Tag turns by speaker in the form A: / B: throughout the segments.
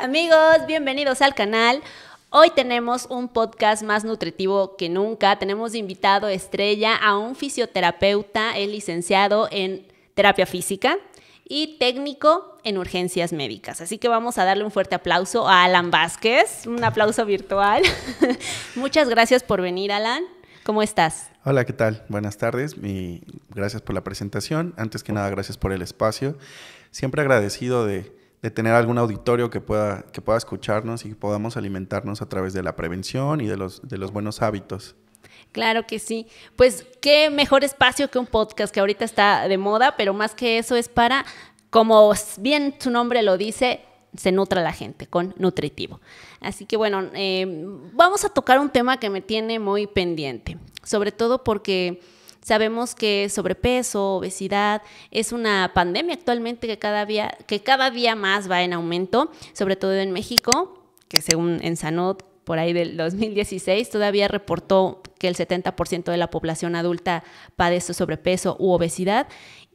A: Amigos, bienvenidos al canal. Hoy tenemos un podcast más nutritivo que nunca. Tenemos invitado estrella a un fisioterapeuta, el licenciado en terapia física y técnico en urgencias médicas. Así que vamos a darle un fuerte aplauso a Alan Vázquez, un aplauso virtual. Muchas gracias por venir, Alan. ¿Cómo estás?
B: Hola, ¿qué tal? Buenas tardes y gracias por la presentación. Antes que nada, gracias por el espacio. Siempre agradecido de, de tener algún auditorio que pueda, que pueda escucharnos y podamos alimentarnos a través de la prevención y de los, de los buenos hábitos.
A: Claro que sí. Pues qué mejor espacio que un podcast que ahorita está de moda, pero más que eso es para, como bien su nombre lo dice, se nutra la gente con nutritivo. Así que bueno, em, vamos a tocar un tema que me tiene muy pendiente, sobre todo porque Sabemos que sobrepeso, obesidad es una pandemia actualmente que cada día, que cada día más va en aumento, sobre todo en México, que según en Sanot por ahí del 2016 todavía reportó que el 70% de la población adulta padece sobrepeso u obesidad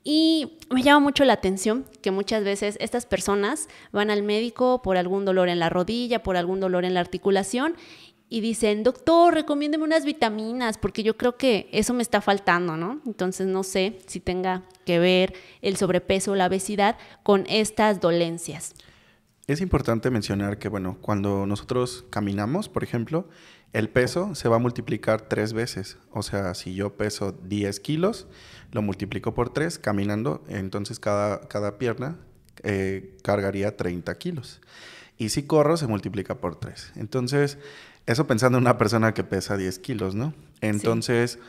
A: y me llama mucho la atención que muchas veces estas personas van al médico por algún dolor en la rodilla, por algún dolor en la articulación y dicen, doctor, recomiéndeme unas vitaminas, porque yo creo que eso me está faltando, ¿no? Entonces no sé si tenga que ver el sobrepeso o la obesidad con estas dolencias.
B: Es importante mencionar que, bueno, cuando nosotros caminamos, por ejemplo, el peso se va a multiplicar tres veces. O sea, si yo peso 10 kilos, lo multiplico por tres caminando, entonces cada, cada pierna eh, cargaría 30 kilos. Y si corro, se multiplica por tres Entonces, eso pensando en una persona que pesa 10 kilos, ¿no? Entonces,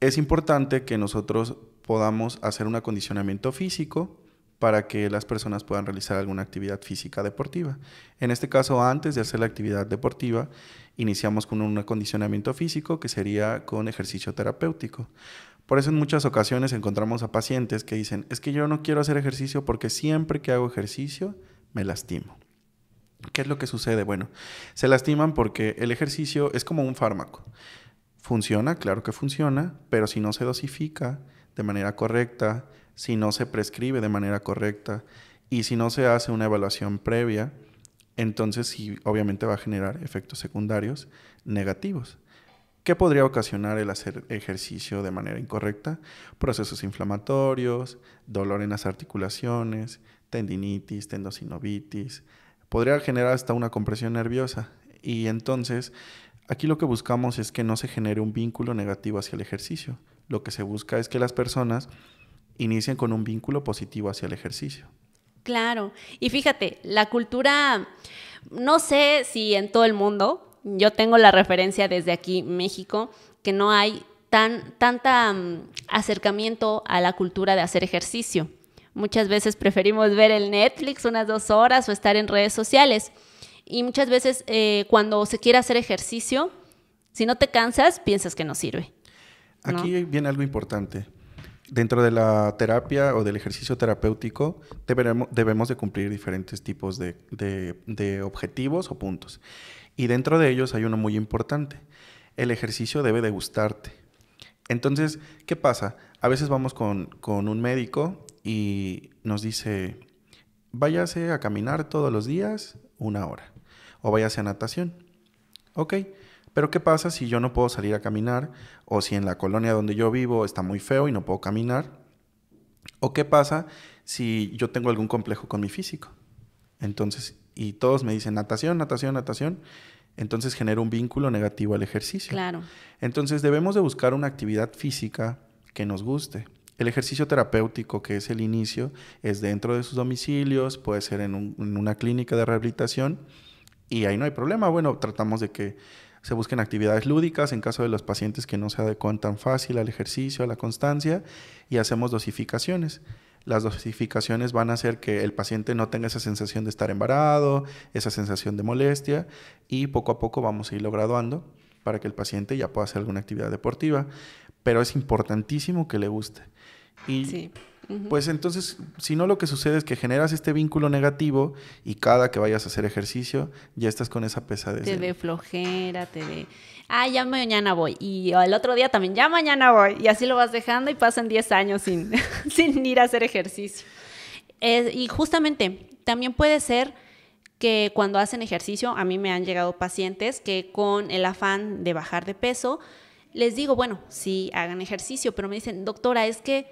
B: es importante que nosotros podamos hacer un acondicionamiento físico para que las personas puedan realizar alguna actividad física deportiva. En este caso, antes de hacer la actividad deportiva, iniciamos con un acondicionamiento físico que sería con ejercicio terapéutico. Por eso en muchas ocasiones encontramos a pacientes que dicen, es que yo no quiero hacer ejercicio porque siempre que hago ejercicio me lastimo. ¿Qué es lo que sucede? Bueno, se lastiman porque el ejercicio es como un fármaco. Funciona, claro que funciona, pero si no se dosifica de manera correcta, si no se prescribe de manera correcta y si no se hace una evaluación previa, entonces sí, obviamente va a generar efectos secundarios negativos. ¿Qué podría ocasionar el hacer ejercicio de manera incorrecta? Procesos inflamatorios, dolor en las articulaciones, tendinitis, tendosinovitis, podría generar hasta una compresión nerviosa. Y entonces, aquí lo que buscamos es que no se genere un vínculo negativo hacia el ejercicio. Lo que se busca es que las personas inicien con un vínculo positivo hacia el ejercicio.
A: Claro, y fíjate, la cultura, no sé si en todo el mundo, yo tengo la referencia desde aquí, México, que no hay tan tanta mm, acercamiento a la cultura de hacer ejercicio. Muchas veces preferimos ver el Netflix unas dos horas o estar en redes sociales. Y muchas veces eh, cuando se quiere hacer ejercicio, si no te cansas, piensas que no sirve.
B: Aquí viene algo importante. Dentro de la terapia o del ejercicio terapéutico debemos de cumplir diferentes tipos de, objetivos o puntos. Y dentro de ellos hay uno muy importante. El ejercicio debe de gustarte. Entonces, ¿qué pasa? A veces vamos con, un médico y nos dice, váyase a caminar todos los días una hora o váyase a natación. Ok, pero ¿qué pasa si yo no puedo salir a caminar o si en la colonia donde yo vivo está muy feo y no puedo caminar? ¿O qué pasa si yo tengo algún complejo con mi físico? Entonces, y todos me dicen natación, natación, natación, entonces genera un vínculo negativo al ejercicio. Claro. Entonces debemos de buscar una actividad física que nos guste. El ejercicio terapéutico, que es el inicio, es dentro de sus domicilios, puede ser en, una clínica de rehabilitación y ahí no hay problema. Bueno, tratamos de que se busquen actividades lúdicas en caso de los pacientes que no se adecuan tan fácil al ejercicio, a la constancia, y hacemos dosificaciones. Las dosificaciones van a hacer que el paciente no tenga esa sensación de estar embarado, esa sensación de molestia, y poco a poco vamos a irlo graduando para que el paciente ya pueda hacer alguna actividad deportiva. Pero es importantísimo que le guste. Y sí. pues entonces, si no lo que sucede es que generas este vínculo negativo y cada que vayas a hacer ejercicio ya estás con esa pesadez. Te ve
A: flojera, te ve, ah, ya mañana voy. Y el otro día también, ya mañana voy. Y así lo vas dejando y pasan 10 años sin, sin ir a hacer ejercicio. y justamente, también puede ser que cuando hacen ejercicio, a mí me han llegado pacientes que con el afán de bajar de peso, les digo, bueno, sí, hagan ejercicio, pero me dicen, doctora, es que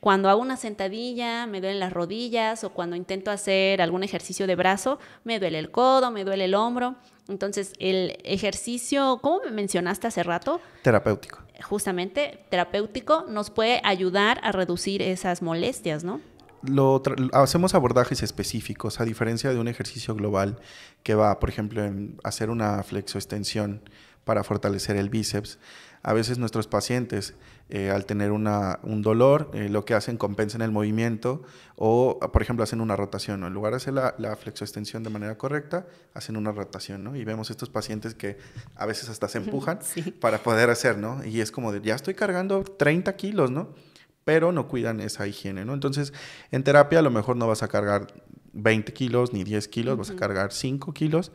A: cuando hago una sentadilla me duelen las rodillas o cuando intento hacer algún ejercicio de brazo me duele el codo, me duele el hombro. Entonces el ejercicio, ¿Cómo me mencionaste hace rato, terapéutico. Justamente terapéutico nos puede ayudar a reducir esas molestias, ¿no?
B: Lo hacemos abordajes específicos, a diferencia de un ejercicio global que va, por ejemplo, en hacer una flexoextensión para fortalecer el bíceps. A veces nuestros pacientes eh, al tener una, un dolor, eh, lo que hacen compensan el movimiento o, por ejemplo, hacen una rotación. En lugar de hacer la, la flexoextensión de manera correcta, hacen una rotación. ¿no? Y vemos estos pacientes que a veces hasta se empujan para poder hacer, ¿no? Y es como de, ya estoy cargando 30 kilos, ¿no? Pero no cuidan esa higiene, ¿no? Entonces, en terapia a lo mejor no vas a cargar 20 kilos ni 10 kilos, vas a cargar 5 kilos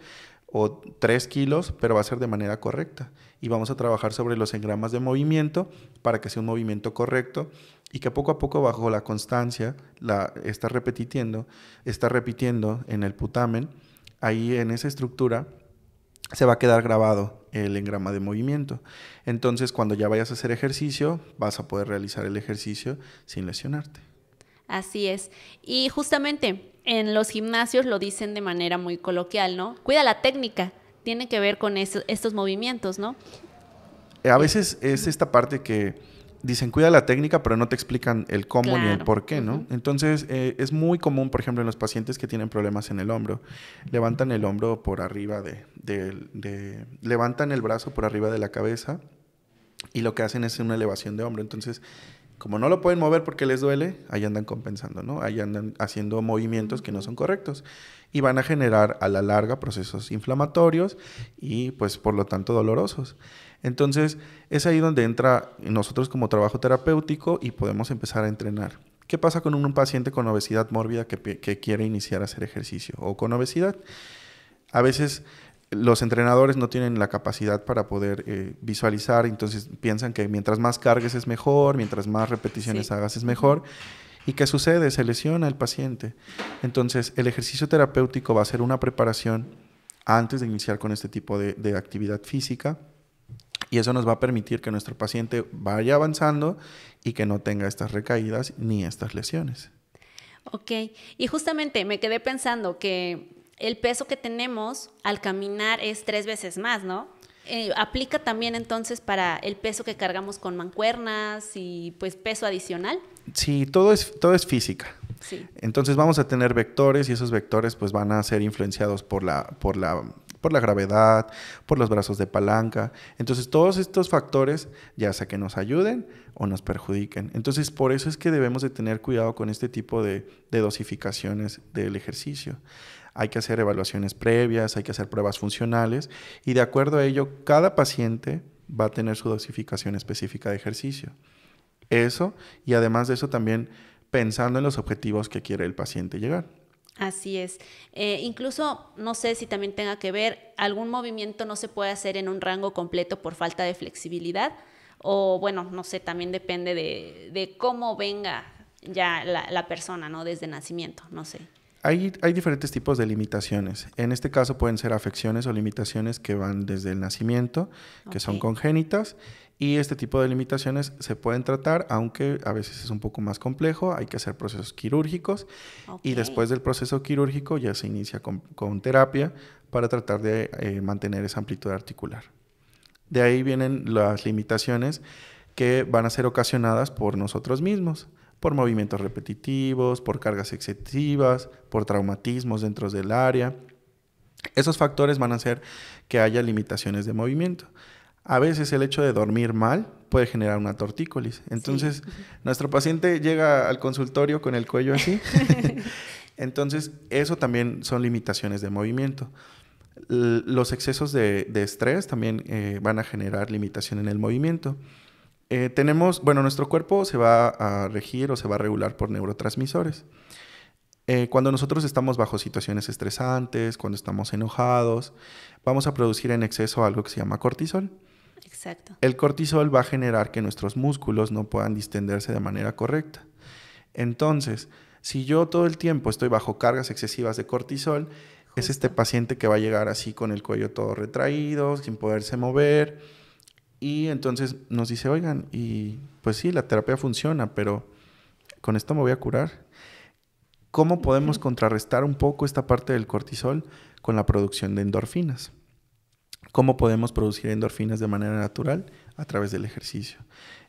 B: o 3 kilos, pero va a ser de manera correcta y vamos a trabajar sobre los engramas de movimiento para que sea un movimiento correcto y que poco a poco bajo la constancia la está repitiendo, está repitiendo en el putamen, ahí en esa estructura se va a quedar grabado el engrama de movimiento. Entonces, cuando ya vayas a hacer ejercicio, vas a poder realizar el ejercicio sin lesionarte.
A: Así es. Y justamente en los gimnasios lo dicen de manera muy coloquial, ¿no? Cuida la técnica tiene que ver con estos movimientos, ¿no?
B: Eh, a veces es esta parte que dicen cuida la técnica, pero no te explican el cómo ni el por qué, ¿no? Entonces eh, es muy común, por ejemplo, en los pacientes que tienen problemas en el hombro, levantan el hombro por arriba de levantan el brazo por arriba de la cabeza y lo que hacen es una elevación de hombro. Entonces como no lo pueden mover porque les duele, ahí andan compensando, ¿no? Ahí andan haciendo movimientos que no son correctos y van a generar a la larga procesos inflamatorios y pues por lo tanto dolorosos. Entonces es ahí donde entra nosotros como trabajo terapéutico y podemos empezar a entrenar. ¿Qué pasa con un paciente con obesidad mórbida que, que quiere iniciar a hacer ejercicio o con obesidad? A veces los entrenadores no tienen la capacidad para poder eh, visualizar, entonces piensan que mientras más cargues es mejor, mientras más repeticiones hagas es mejor. ¿Y qué sucede? Se lesiona el paciente. Entonces, el ejercicio terapéutico va a ser una preparación antes de iniciar con este tipo de, de actividad física y eso nos va a permitir que nuestro paciente vaya avanzando y que no tenga estas recaídas ni estas lesiones.
A: Ok, y justamente me quedé pensando que el peso que tenemos al caminar es tres veces más, ¿no? Eh, aplica también entonces para el peso que cargamos con mancuernas y pues peso adicional.
B: Sí, todo es, todo es física. Sí. Entonces vamos a tener vectores y esos vectores pues van a ser influenciados por la, por la, por la gravedad, por los brazos de palanca. Entonces todos estos factores ya sea que nos ayuden o nos perjudiquen. Entonces por eso es que debemos de tener cuidado con este tipo de, de dosificaciones del ejercicio hay que hacer evaluaciones previas, hay que hacer pruebas funcionales y de acuerdo a ello cada paciente va a tener su dosificación específica de ejercicio. Eso y además de eso también pensando en los objetivos que quiere el paciente llegar.
A: Así es. Eh, incluso no sé si también tenga que ver, algún movimiento no se puede hacer en un rango completo por falta de flexibilidad o bueno, no sé, también depende de, cómo venga ya la, la persona, ¿no? Desde nacimiento, no sé.
B: Hay, diferentes tipos de limitaciones. En este caso pueden ser afecciones o limitaciones que van desde el nacimiento, que son congénitas, y este tipo de limitaciones se pueden tratar, aunque a veces es un poco más complejo, hay que hacer procesos quirúrgicos, y después del proceso quirúrgico ya se inicia con, terapia para tratar de eh, mantener esa amplitud articular. De ahí vienen las limitaciones que van a ser ocasionadas por nosotros mismos por movimientos repetitivos, por cargas excesivas, por traumatismos dentro del área. Esos factores van a hacer que haya limitaciones de movimiento. A veces el hecho de dormir mal puede generar una tortícolis. Entonces, nuestro paciente llega al consultorio con el cuello así. Entonces, eso también son limitaciones de movimiento. los excesos de, estrés también eh, van a generar limitación en el movimiento. Eh, tenemos, bueno, nuestro cuerpo se va a regir o se va a regular por neurotransmisores. Eh, cuando nosotros estamos bajo situaciones estresantes, cuando estamos enojados, vamos a producir en exceso algo que se llama cortisol. Exacto. El cortisol va a generar que nuestros músculos no puedan distenderse de manera correcta. Entonces, si yo todo el tiempo estoy bajo cargas excesivas de cortisol, es este paciente que va a llegar así con el cuello todo retraído, sin poderse mover, y entonces nos dice, oigan, y pues sí, la terapia funciona, pero con esto me voy a curar. ¿Cómo podemos contrarrestar un poco esta parte del cortisol con la producción de endorfinas? ¿Cómo podemos producir endorfinas de manera natural? A través del ejercicio.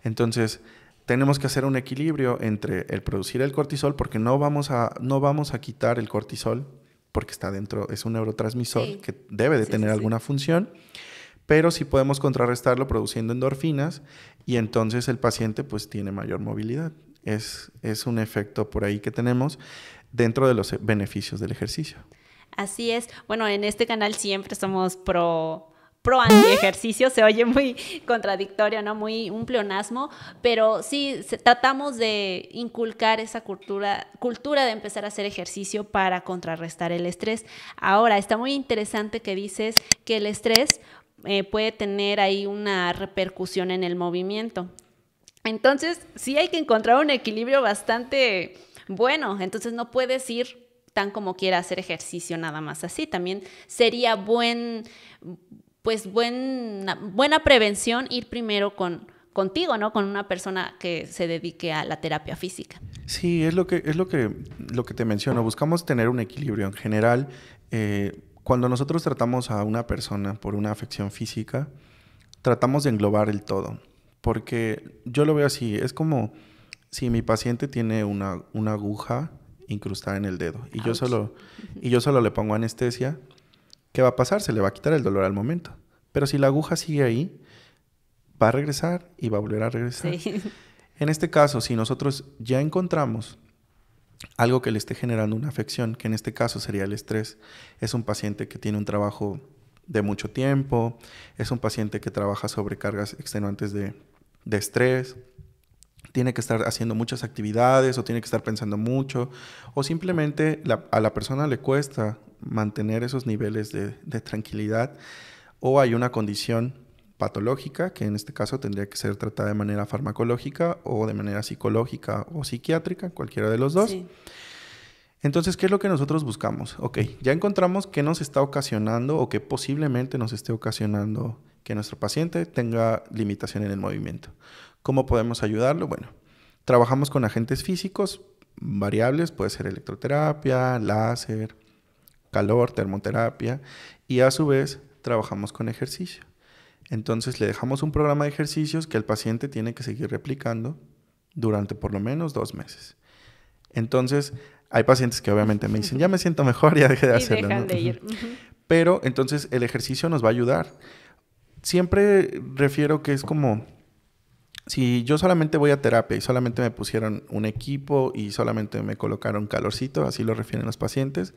B: Entonces, tenemos que hacer un equilibrio entre el producir el cortisol, porque no vamos a, no vamos a quitar el cortisol, porque está dentro, es un neurotransmisor que debe de tener alguna función pero sí podemos contrarrestarlo produciendo endorfinas y entonces el paciente pues tiene mayor movilidad. Es, es un efecto por ahí que tenemos dentro de los eh, beneficios del ejercicio.
A: Así es. Bueno, en este canal siempre somos pro pro anti ejercicio, se oye muy contradictorio, ¿no? Muy un pleonasmo, pero sí tratamos de inculcar esa cultura, cultura de empezar a hacer ejercicio para contrarrestar el estrés. Ahora, está muy interesante que dices que el estrés eh, puede tener ahí una repercusión en el movimiento. Entonces, sí hay que encontrar un equilibrio bastante bueno. Entonces, no puedes ir tan como quiera hacer ejercicio nada más así. También sería buen, pues buena, buena prevención ir primero con, contigo, ¿no? Con una persona que se dedique a la terapia física.
B: Sí, es lo que, es lo que, lo que te menciono. Buscamos tener un equilibrio en general. Eh, cuando nosotros tratamos a una persona por una afección física, tratamos de englobar el todo, porque yo lo veo así, es como si mi paciente tiene una, aguja incrustada en el dedo y yo, solo, y yo solo le pongo anestesia, ¿qué va a pasar? Se le va a quitar el dolor al momento. Pero si la aguja sigue ahí, va a regresar y va a volver a regresar. En este caso, si nosotros ya encontramos algo que le esté generando una afección, que en este caso sería el estrés. Es un paciente que tiene un trabajo de mucho tiempo, es un paciente que trabaja sobre cargas extenuantes de, estrés, tiene que estar haciendo muchas actividades o tiene que estar pensando mucho, o simplemente a la persona le cuesta mantener esos niveles de, de tranquilidad o hay una condición patológica, que en este caso tendría que ser tratada de manera farmacológica o de manera psicológica o psiquiátrica, cualquiera de los dos. Entonces, ¿qué es lo que nosotros buscamos? Ok, ya encontramos qué nos está ocasionando o qué posiblemente nos esté ocasionando que nuestro paciente tenga limitación en el movimiento. ¿Cómo podemos ayudarlo? Bueno, trabajamos con agentes físicos variables, puede ser electroterapia, láser, calor, termoterapia, y a su vez trabajamos con ejercicio. Entonces le dejamos un programa de ejercicios que el paciente tiene que seguir replicando durante por lo menos dos meses. Entonces, hay pacientes que obviamente me dicen, ya me siento mejor, ya dejé de hacerlo. Pero entonces el ejercicio nos va a ayudar. Siempre refiero que es como, si yo solamente voy a terapia y solamente me pusieron un equipo y solamente me colocaron calorcito, así lo refieren los pacientes,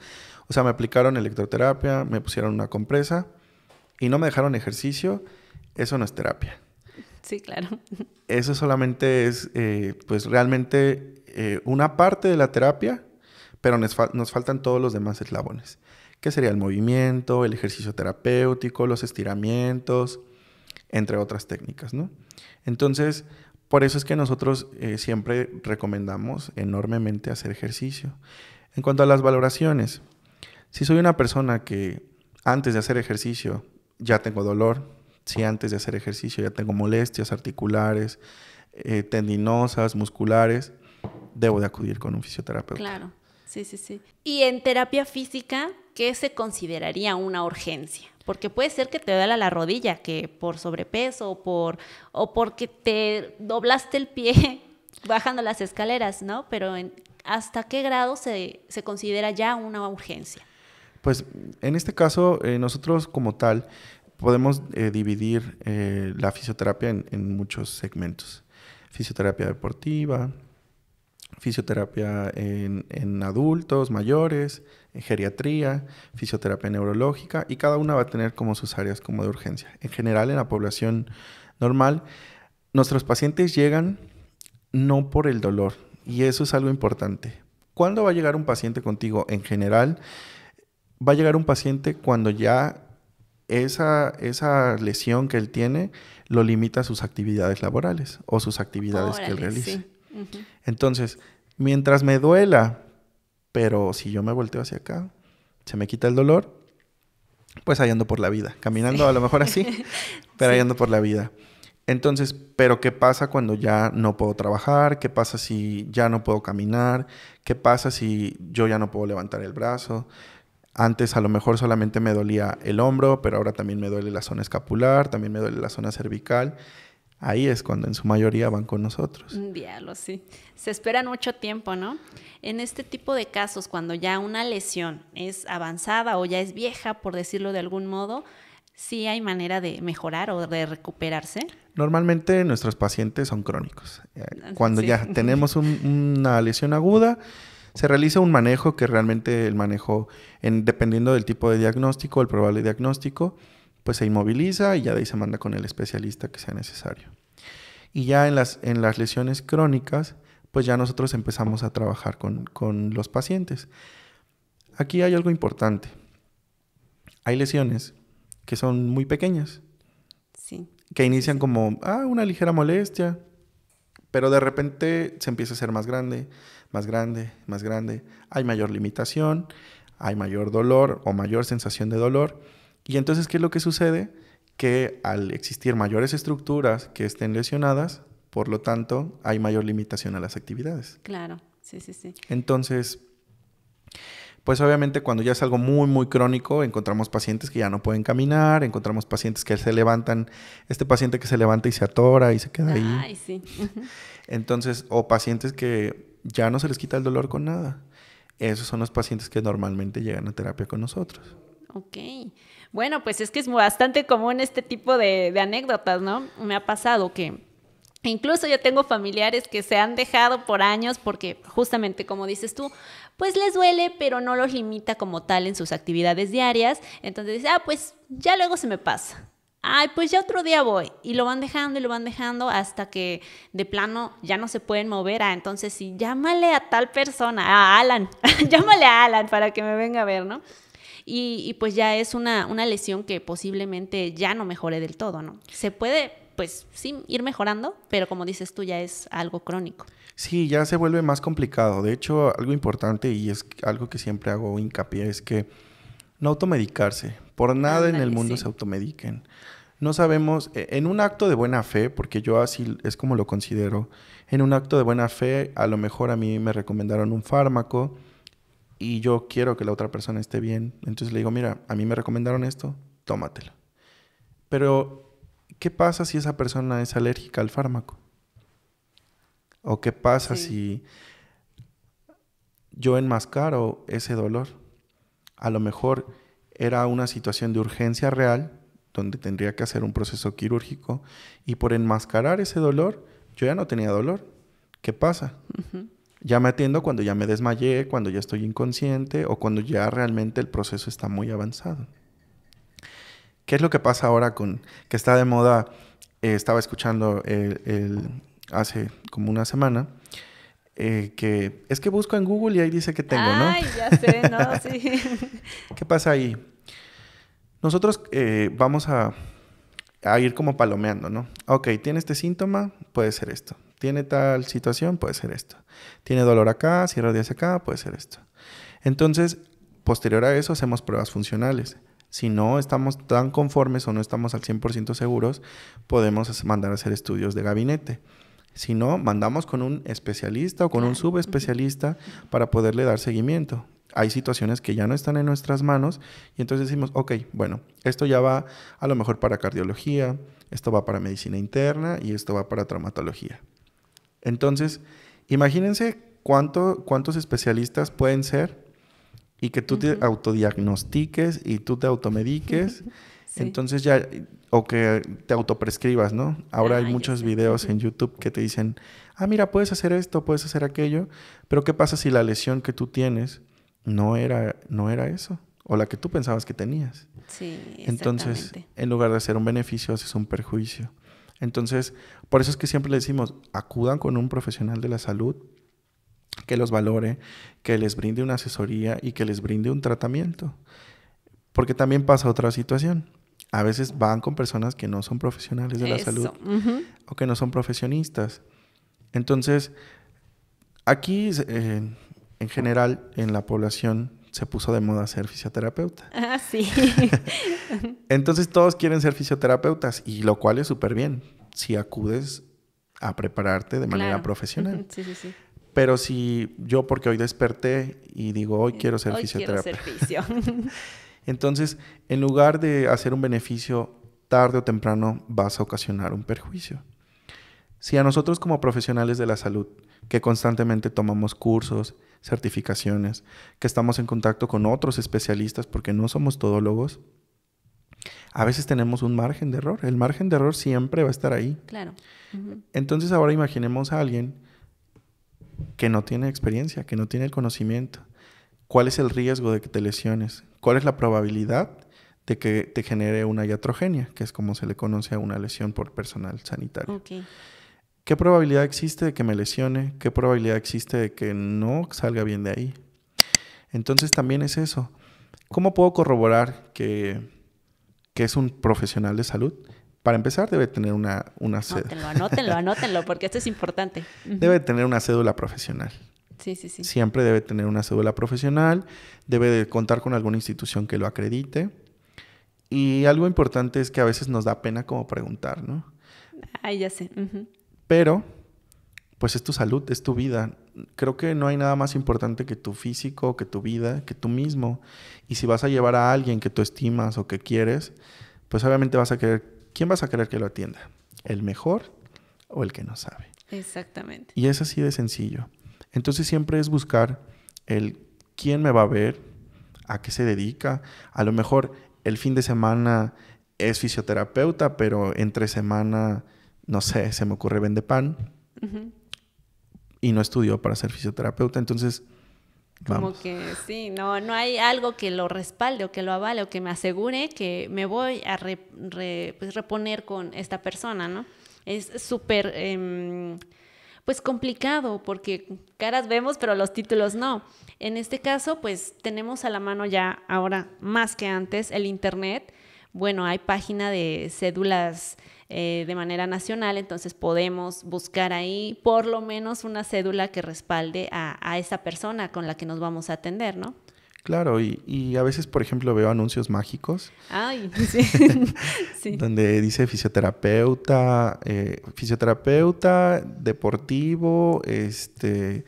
B: o sea, me aplicaron electroterapia, me pusieron una compresa, y no me dejaron ejercicio, eso no es terapia. Sí, claro. Eso solamente es, eh, pues realmente eh, una parte de la terapia, pero nos, nos, faltan todos los demás eslabones, que sería el movimiento, el ejercicio terapéutico, los estiramientos, entre otras técnicas, ¿no? Entonces, por eso es que nosotros eh, siempre recomendamos enormemente hacer ejercicio. En cuanto a las valoraciones, si soy una persona que antes de hacer ejercicio ya tengo dolor, si antes de hacer ejercicio ya tengo molestias articulares, eh, tendinosas, musculares, debo de acudir con un fisioterapeuta.
A: Claro, sí, sí, sí. Y en terapia física, ¿qué se consideraría una urgencia? Porque puede ser que te duela la rodilla, que por sobrepeso o, por, o porque te doblaste el pie bajando las escaleras, ¿no? Pero ¿hasta qué grado se, se considera ya una urgencia?
B: Pues en este caso, eh, nosotros como tal podemos eh, dividir eh, la fisioterapia en, muchos segmentos. Fisioterapia deportiva, fisioterapia en, en adultos, mayores, en geriatría, fisioterapia neurológica y cada una va a tener como sus áreas como de urgencia. En general, en la población normal, nuestros pacientes llegan no por el dolor y eso es algo importante. ¿Cuándo va a llegar un paciente contigo? En general, va a llegar un paciente cuando ya esa, esa lesión que él tiene lo limita a sus actividades laborales o sus actividades que él realice. Entonces, mientras me duela, pero si yo me volteo hacia acá, se me quita el dolor, pues ahí ando por la vida, caminando a lo mejor así, pero ahí ando por la vida. Entonces, pero ¿qué pasa cuando ya no puedo trabajar? ¿Qué pasa si ya no puedo caminar? ¿Qué pasa si yo ya no puedo levantar el brazo? Antes a lo mejor solamente me dolía el hombro, pero ahora también me duele la zona escapular, también me duele la zona cervical. Ahí es cuando en su mayoría van con nosotros.
A: Un diablo, sí. Se esperan mucho tiempo, ¿no? En este tipo de casos, cuando ya una lesión es avanzada o ya es vieja, por decirlo de algún modo, ¿sí hay manera de mejorar o de recuperarse?
B: Normalmente nuestros pacientes son crónicos. Eh, ah, cuando ya tenemos una lesión aguda, se realiza un manejo que realmente el manejo, en, dependiendo del tipo de diagnóstico, el probable diagnóstico, pues se inmoviliza y ya de ahí se manda con el especialista que sea necesario. Y ya en las, en las lesiones crónicas, pues ya nosotros empezamos a trabajar con, los pacientes. Aquí hay algo importante. Hay lesiones que son muy pequeñas. Sí. Que inician como, ah, una ligera molestia, pero de repente se empieza a ser más grande, más grande, más grande. Hay mayor limitación, hay mayor dolor o mayor sensación de dolor. Y entonces, ¿qué es lo que sucede? Que al existir mayores estructuras que estén lesionadas, por lo tanto, hay mayor limitación a las actividades.
A: Claro, sí, sí, sí.
B: Entonces, pues obviamente cuando ya es algo muy, muy crónico, encontramos pacientes que ya no pueden caminar, encontramos pacientes que se levantan, este paciente que se levanta y se atora y se queda ahí. Ay, sí. Entonces, o pacientes que ya no se les quita el dolor con nada. Esos son los pacientes que normalmente llegan a terapia con nosotros.
A: Ok. Bueno, pues es que es bastante común este tipo de, de anécdotas, ¿no? Me ha pasado que Incluso yo tengo familiares que se han dejado por años porque justamente como dices tú, pues les duele, pero no los limita como tal en sus actividades diarias. Entonces dice, ah, pues ya luego se me pasa. Ay, pues ya otro día voy. Y lo van dejando y lo van dejando hasta que de plano ya no se pueden mover. Ah, entonces sí, llámale a tal persona, a Alan, llámale a Alan para que me venga a ver, ¿no? Y, y pues ya es una, una lesión que posiblemente ya no mejore del todo, ¿no? Se puede pues sí, ir mejorando, pero como dices tú, ya es algo crónico.
B: Sí, ya se vuelve más complicado. De hecho, algo importante y es algo que siempre hago hincapié es que no automedicarse. Por nada en el mundo se automediquen. No sabemos, e, en un acto de buena fe, porque yo así es como lo considero, en un acto de buena fe, a lo mejor a mí me recomendaron un fármaco y yo quiero que la otra persona esté bien. Entonces le digo, mira, a mí me recomendaron esto, tómatelo. Pero ¿qué pasa si esa persona es alérgica al fármaco? ¿O qué pasa si yo enmascaro ese dolor? A lo mejor era una situación de urgencia real, donde tendría que hacer un proceso quirúrgico, y por enmascarar ese dolor, yo ya no tenía dolor. ¿Qué pasa? Ya me atiendo cuando ya me desmayé, cuando ya estoy inconsciente o cuando ya realmente el proceso está muy avanzado. ¿Qué es lo que pasa ahora con que está de moda? Eh, estaba escuchando el, hace como una semana. Eh, que es que busco en Google y ahí dice que tengo, ¿no? Ay, ya sé, no, sí. ¿Qué pasa ahí? Nosotros eh, vamos a, ir como palomeando, ¿no? Ok, tiene este síntoma, puede ser esto. Tiene tal situación, puede ser esto. Tiene dolor acá, cierra de acá, puede ser esto. Entonces, posterior a eso, hacemos pruebas funcionales. Si no estamos tan conformes o no estamos al 100% seguros, podemos mandar a hacer estudios de gabinete. Si no, mandamos con un especialista o con un subespecialista para poderle dar seguimiento. Hay situaciones que ya no están en nuestras manos y entonces decimos, ok, bueno, esto ya va a lo mejor para cardiología, esto va para medicina interna y esto va para traumatología. Entonces, imagínense cuántos especialistas pueden ser y que tú te autodiagnostiques y tú te automediques. Entonces ya, o que te autoprescribas, ¿no? Ahora hay muchos videos en YouTube que te dicen, ah, mira, puedes hacer esto, puedes hacer aquello, pero ¿qué pasa si la lesión que tú tienes no era, no era eso? O la que tú pensabas que tenías. Sí, exactamente. Entonces, en lugar de hacer un beneficio, haces un perjuicio. Entonces, por eso es que siempre le decimos, acudan con un profesional de la salud que los valore, que les brinde una asesoría y que les brinde un tratamiento. Porque también pasa otra situación. A veces van con personas que no son profesionales de la salud o que no son profesionistas. Entonces, aquí eh, en general en la población se puso de moda ser fisioterapeuta. Ah, sí. Entonces todos quieren ser fisioterapeutas y lo cual es súper bien si acudes a prepararte de manera profesional. sí, sí, sí. Pero si yo, porque hoy desperté y digo, hoy quiero ser hoy fisioterapeuta. Entonces, en lugar de hacer un beneficio, tarde o temprano vas a ocasionar un perjuicio. Si a nosotros como profesionales de la salud, que constantemente tomamos cursos, certificaciones, que estamos en contacto con otros especialistas porque no somos todólogos, a veces tenemos un margen de error. El margen de error siempre va a estar ahí. Claro. Entonces ahora imaginemos a alguien que no tiene experiencia, que no tiene el conocimiento. ¿Cuál es el riesgo de que te lesiones? ¿Cuál es la probabilidad de que te genere una iatrogenia, que es como se le conoce a una lesión por personal sanitario? ¿Qué probabilidad existe de que me lesione? ¿Qué probabilidad existe de que no salga bien de ahí? Entonces también es eso. ¿Cómo puedo corroborar que es un profesional de salud? Para empezar, debe tener una, cédula. Anótenlo,
A: anótenlo, porque esto es importante. Debe
B: tener una cédula profesional. Sí, sí, sí. Siempre debe tener una cédula profesional, debe contar con alguna institución que lo acredite. Y algo importante es que a veces nos da pena como preguntar, ¿no? Ay, ya sé. Pero, pues es tu salud, es tu vida. Creo que no hay nada más importante que tu físico, que tu vida, que tú mismo. Y si vas a llevar a alguien que tú estimas o que quieres, pues obviamente vas a querer ¿quién vas a querer que lo atienda? ¿El mejor o el que no sabe?
A: Exactamente.
B: Y es así de sencillo. Entonces siempre es buscar el quién me va a ver, a qué se dedica. A lo mejor el fin de semana es fisioterapeuta, pero entre semana, no sé, se me ocurre vende pan y no estudió para ser fisioterapeuta. Entonces, como
A: que sí, no, no hay algo que lo respalde o que lo avale o que me asegure que me voy a pues, reponer con esta persona, ¿no? Es súper, em, pues complicado porque caras vemos pero los títulos no. En este caso, pues tenemos a la mano ya ahora más que antes el Internet. Bueno, hay página de cédulas eh, de manera nacional, entonces podemos buscar ahí por lo menos una cédula que respalde a, esa persona con la que nos vamos a atender, ¿no?
B: Claro, y, a veces, por ejemplo, veo anuncios mágicos.
A: Ay, sí.
B: Donde dice fisioterapeuta, eh, fisioterapeuta deportivo, este,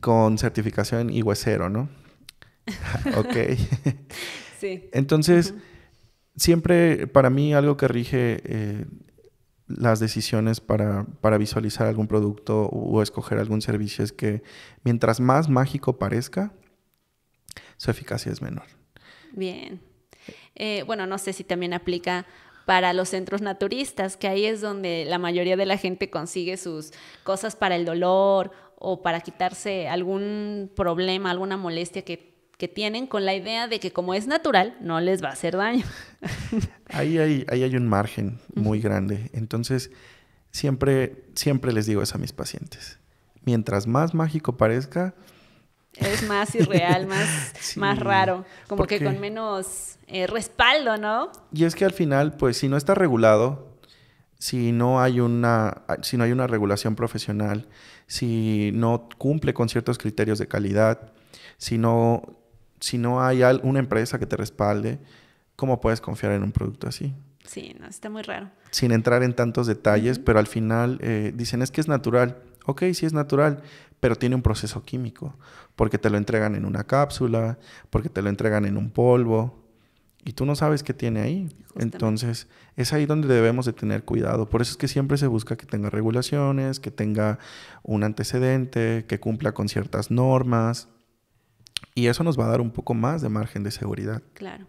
B: con certificación y huesero, ¿no? ok. sí. Entonces, siempre para mí algo que rige eh, las decisiones para, visualizar algún producto o, escoger algún servicio es que mientras más mágico parezca, su eficacia es menor.
A: Bien. Eh, bueno, no sé si también aplica para los centros naturistas, que ahí es donde la mayoría de la gente consigue sus cosas para el dolor o para quitarse algún problema, alguna molestia que que tienen con la idea de que como es natural, no les va a hacer daño.
B: ahí, hay, ahí hay un margen muy grande. Entonces, siempre, siempre les digo eso a mis pacientes. Mientras más mágico parezca...
A: Es más irreal, más, más raro, como que con menos eh, respaldo, ¿no?
B: Y es que al final, pues si no está regulado, si no hay una, si no hay una regulación profesional, si no cumple con ciertos criterios de calidad, si no si no hay una empresa que te respalde, ¿cómo puedes confiar en un producto así?
A: Sí, no, está muy raro.
B: Sin entrar en tantos detalles, pero al final eh, dicen es que es natural. Ok, sí es natural, pero tiene un proceso químico, porque te lo entregan en una cápsula, porque te lo entregan en un polvo, y tú no sabes qué tiene ahí. Entonces, es ahí donde debemos de tener cuidado. Por eso es que siempre se busca que tenga regulaciones, que tenga un antecedente, que cumpla con ciertas normas. Y eso nos va a dar un poco más de margen de seguridad.
A: Claro.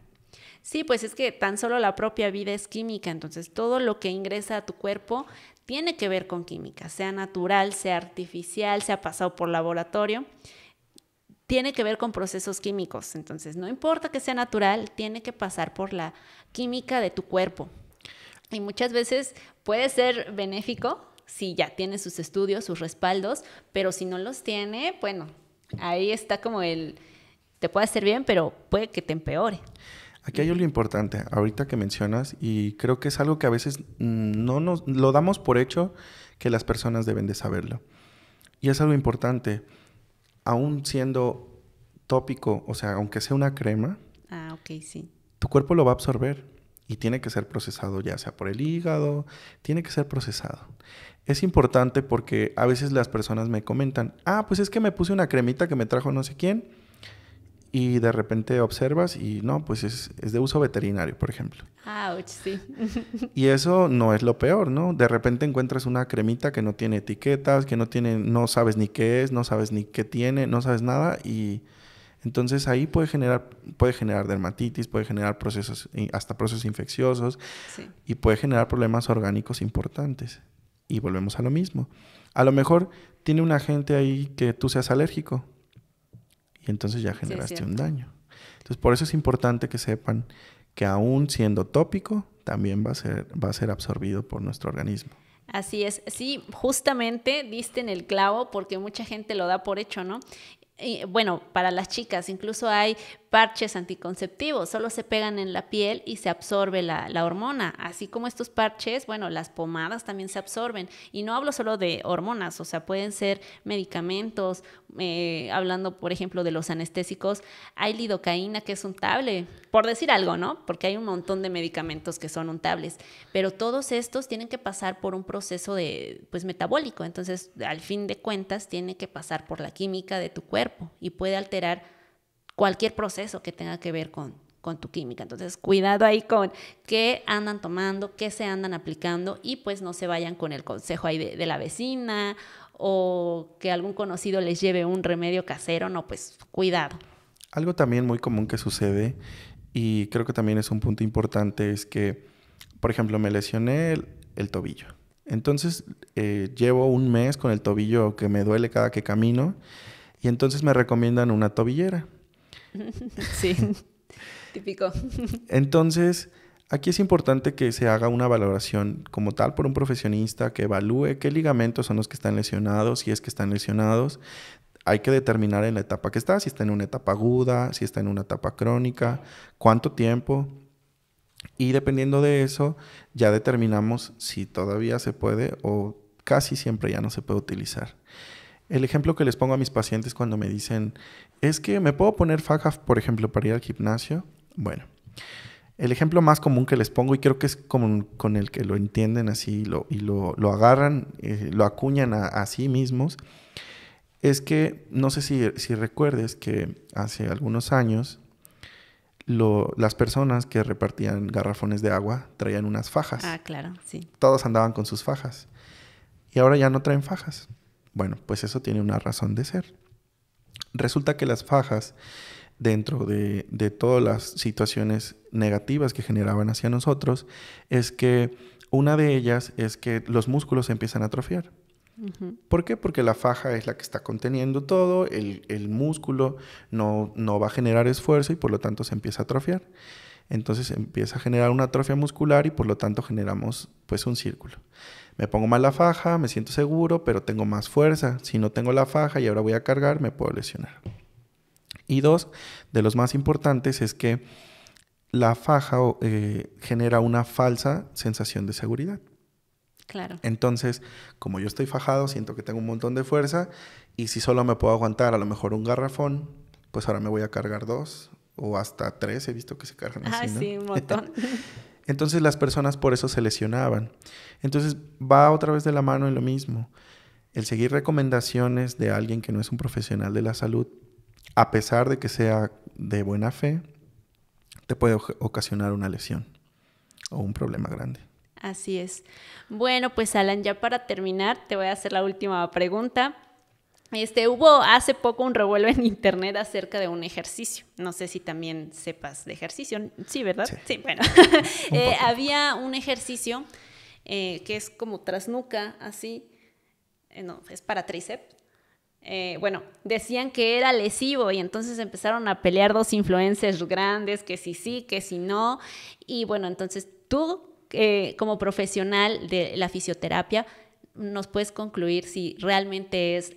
A: Sí, pues es que tan solo la propia vida es química, entonces todo lo que ingresa a tu cuerpo tiene que ver con química, sea natural, sea artificial, sea pasado por laboratorio, tiene que ver con procesos químicos, entonces no importa que sea natural, tiene que pasar por la química de tu cuerpo. Y muchas veces puede ser benéfico si ya tiene sus estudios, sus respaldos, pero si no los tiene, bueno, ahí está como el, te puede hacer bien, pero puede que te empeore.
B: Aquí hay algo importante, ahorita que mencionas, y creo que es algo que a veces no nos lo damos por hecho que las personas deben de saberlo. Y es algo importante, aún siendo tópico, o sea, aunque sea una crema,
A: ah, sí.
B: tu cuerpo lo va a absorber y tiene que ser procesado, ya sea por el hígado, tiene que ser procesado es importante porque a veces las personas me comentan, ah, pues es que me puse una cremita que me trajo no sé quién y de repente observas y no, pues es, de uso veterinario, por ejemplo.
A: ¡Auch! sí.
B: y eso no es lo peor, ¿no? De repente encuentras una cremita que no tiene etiquetas, que no tiene, no sabes ni qué es, no sabes ni qué tiene, no sabes nada y entonces ahí puede generar, puede generar dermatitis, puede generar procesos, eh, hasta procesos infecciosos y puede generar problemas orgánicos importantes. Y volvemos a lo mismo. A lo mejor tiene un agente ahí que tú seas alérgico y entonces ya generaste un daño. Entonces, por eso es importante que sepan que aún siendo tópico, también va a ser, va a ser absorbido por nuestro organismo.
A: Así es, sí, justamente diste en el clavo porque mucha gente lo da por hecho, ¿no? bueno, para las chicas, incluso hay parches anticonceptivos, solo se pegan en la piel y se absorbe la, hormona. Así como estos parches, bueno, las pomadas también se absorben. Y no hablo solo de hormonas, o sea, pueden ser medicamentos, eh, hablando por ejemplo de los anestésicos, hay lidocaína que es untable, por decir algo, ¿no? Porque hay un montón de medicamentos que son untables, pero todos estos tienen que pasar por un proceso de, pues, metabólico. Entonces, al fin de cuentas, tiene que pasar por la química de tu cuerpo y puede alterar cualquier proceso que tenga que ver con, tu química. Entonces, cuidado ahí con qué andan tomando, qué se andan aplicando y pues no se vayan con el consejo ahí de, la vecina o que algún conocido les lleve un remedio casero. No, pues cuidado.
B: Algo también muy común que sucede y creo que también es un punto importante es que, por ejemplo, me lesioné el, tobillo. Entonces eh, llevo un mes con el tobillo que me duele cada que camino y entonces me recomiendan una tobillera.
A: sí, típico.
B: Entonces, aquí es importante que se haga una valoración como tal por un profesionista que evalúe qué ligamentos son los que están lesionados, si es que están lesionados. Hay que determinar en la etapa que está, si está en una etapa aguda, si está en una etapa crónica, cuánto tiempo. Y dependiendo de eso, ya determinamos si todavía se puede o casi siempre ya no se puede utilizar. El ejemplo que les pongo a mis pacientes cuando me dicen, es que me puedo poner faja, por ejemplo, para ir al gimnasio. Bueno, el ejemplo más común que les pongo, y creo que es como con el que lo entienden así lo, y lo, agarran, eh, lo acuñan a, sí mismos, es que no sé si, recuerdes que hace algunos años las personas que repartían garrafones de agua traían unas fajas. Ah, claro, sí. Todos andaban con sus fajas. Y ahora ya no traen fajas. Bueno, pues eso tiene una razón de ser. Resulta que las fajas, dentro de, todas las situaciones negativas que generaban hacia nosotros, es que una de ellas es que los músculos se empiezan a atrofiar. ¿Por qué? Porque la faja es la que está conteniendo todo, el, músculo no, no, va a generar esfuerzo y por lo tanto se empieza a atrofiar entonces empieza a generar una atrofia muscular y por lo tanto generamos pues un círculo. Me pongo más la faja, me siento seguro, pero tengo más fuerza. Si no tengo la faja y ahora voy a cargar, me puedo lesionar. Y dos, de los más importantes es que la faja eh, genera una falsa sensación de seguridad. Claro. Entonces, como yo estoy fajado, siento que tengo un montón de fuerza y si solo me puedo aguantar a lo mejor un garrafón, pues ahora me voy a cargar dos o hasta tres he visto que se cargan ah, así. Ah, sí, un montón. Entonces las personas por eso se lesionaban. Entonces va otra vez de la mano en lo mismo. El seguir recomendaciones de alguien que no es un profesional de la salud, a pesar de que sea de buena fe, te puede ocasionar una lesión o un problema grande.
A: Así es. Bueno, pues Alan, ya para terminar, te voy a hacer la última pregunta. Este, hubo hace poco un revuelo en internet acerca de un ejercicio. No sé si también sepas de ejercicio. Sí, ¿verdad? Sí, bueno. Eh, había un ejercicio eh, que es como trasnuca, así. Eh, no, es para tríceps. bueno, decían que era lesivo y entonces empezaron a pelear dos influencers grandes, que si sí, que si no. Y bueno, entonces tú, como profesional de la fisioterapia, nos puedes concluir si realmente es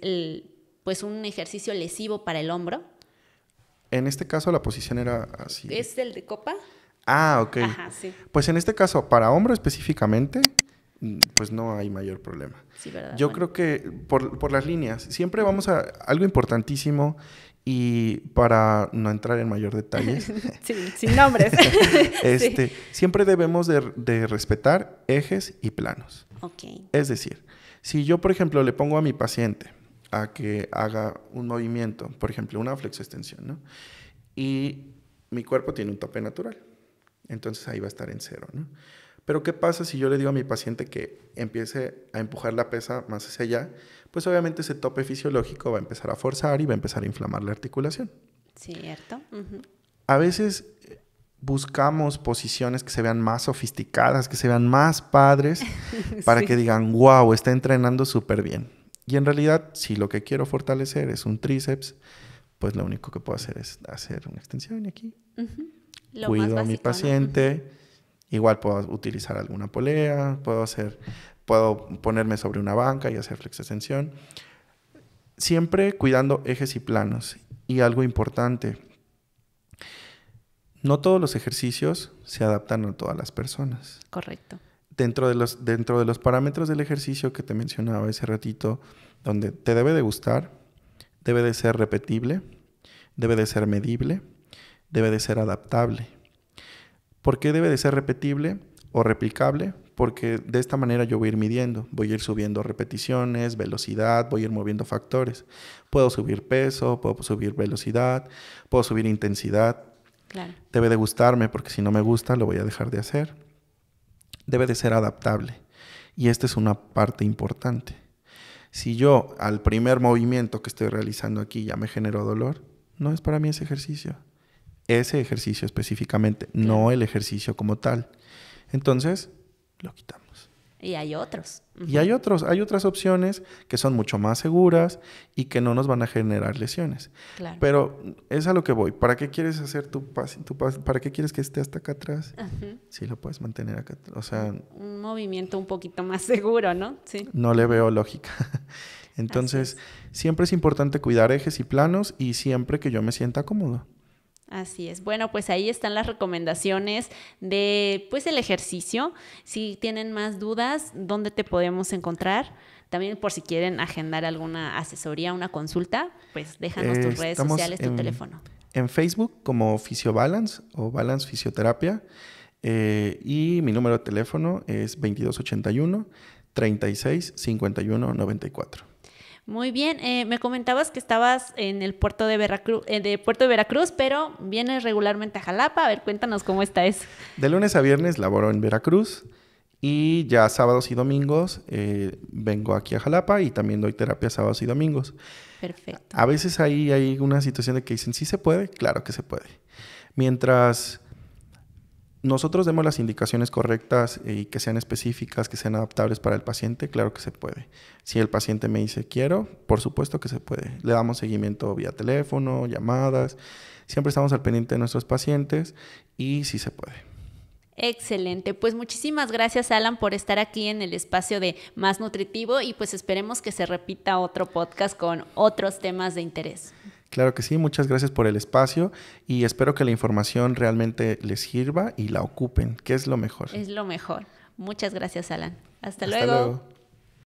A: pues un ejercicio lesivo para el hombro?
B: En este caso la posición era así.
A: ¿Es el de copa?
B: Ah, ok. Ajá, sí. Pues en este caso, para hombro específicamente, pues no hay mayor problema. Sí, ¿verdad? Yo creo que por, las líneas, siempre vamos a algo importantísimo y para no entrar en mayor detalle.
A: sí, sin nombres. este,
B: Siempre debemos de, respetar ejes y planos. Ok. Es decir, si yo, por ejemplo, le pongo a mi paciente a que haga un movimiento, por ejemplo, una flexoextensión, ¿no? Y mi cuerpo tiene un tope natural, entonces ahí va a estar en cero, Pero ¿qué pasa si yo le digo a mi paciente que empiece a empujar la pesa más hacia allá? Pues obviamente ese tope fisiológico va a empezar a forzar y va a empezar a inflamar la articulación.
A: Cierto.
B: A veces buscamos posiciones que se vean más sofisticadas, que se vean más padres, para que digan, wow, está entrenando súper bien. Y en realidad, si lo que quiero fortalecer es un tríceps, pues lo único que puedo hacer es hacer una extensión aquí. Cuido a mi paciente. Igual puedo utilizar alguna polea, puedo hacer, puedo ponerme sobre una banca y hacer flex extensión. Siempre cuidando ejes y planos. Y algo importante, no todos los ejercicios se adaptan a todas las personas. Correcto. Dentro de los, dentro de los parámetros del ejercicio que te mencionaba ese ratito, donde te debe de gustar, debe de ser repetible, debe de ser medible, debe de ser adaptable. ¿Por qué debe de ser repetible o replicable? Porque de esta manera yo voy a ir midiendo, voy a ir subiendo repeticiones, velocidad, voy a ir moviendo factores. Puedo subir peso, puedo subir velocidad, puedo subir intensidad, Debe de gustarme porque si no me gusta lo voy a dejar de hacer. Debe de ser adaptable. Y esta es una parte importante. Si yo al primer movimiento que estoy realizando aquí ya me generó dolor, no es para mí ese ejercicio. Ese ejercicio específicamente, no el ejercicio como tal. Entonces, lo
A: quitamos. Y hay otros. Y hay
B: otros, hay otras opciones que son mucho más seguras y que no nos van a generar lesiones. Pero es a lo que voy. ¿Para qué quieres hacer tu y Tu pas ¿Para qué quieres que esté hasta acá atrás? Si lo puedes mantener acá. O sea.
A: Un movimiento un poquito más seguro, ¿no? Sí.
B: No le veo lógica. Entonces, siempre es importante cuidar ejes y planos y siempre que yo me sienta cómodo.
A: Así es. Bueno, pues ahí están las recomendaciones de pues el ejercicio. Si tienen más dudas, ¿dónde te podemos encontrar? También por si quieren agendar alguna asesoría, una consulta, pues déjanos tus redes sociales, tu teléfono.
B: En Facebook como Fisiobalance o Balance Fisioterapia. Eh, y mi número de teléfono es 2281 36
A: muy bien, eh, me comentabas que estabas en el puerto de Veracruz, eh, de Puerto de Veracruz, pero vienes regularmente a Jalapa. A ver, cuéntanos cómo está eso.
B: De lunes a viernes laboro en Veracruz y ya sábados y domingos eh, vengo aquí a Jalapa y también doy terapia sábados y domingos. Perfecto. A veces ahí hay una situación de que dicen, sí se puede, claro que se puede. Mientras nosotros demos las indicaciones correctas y que sean específicas, que sean adaptables para el paciente, claro que se puede. Si el paciente me dice quiero, por supuesto que se puede. Le damos seguimiento vía teléfono, llamadas. Siempre estamos al pendiente de nuestros pacientes y sí se puede.
A: Excelente, pues muchísimas gracias Alan por estar aquí en el espacio de Más Nutritivo y pues esperemos que se repita otro podcast con otros temas de interés.
B: Claro que sí, muchas gracias por el espacio y espero que la información realmente les sirva y la ocupen, que es lo mejor.
A: Es lo mejor. Muchas gracias, Alan. Hasta, luego.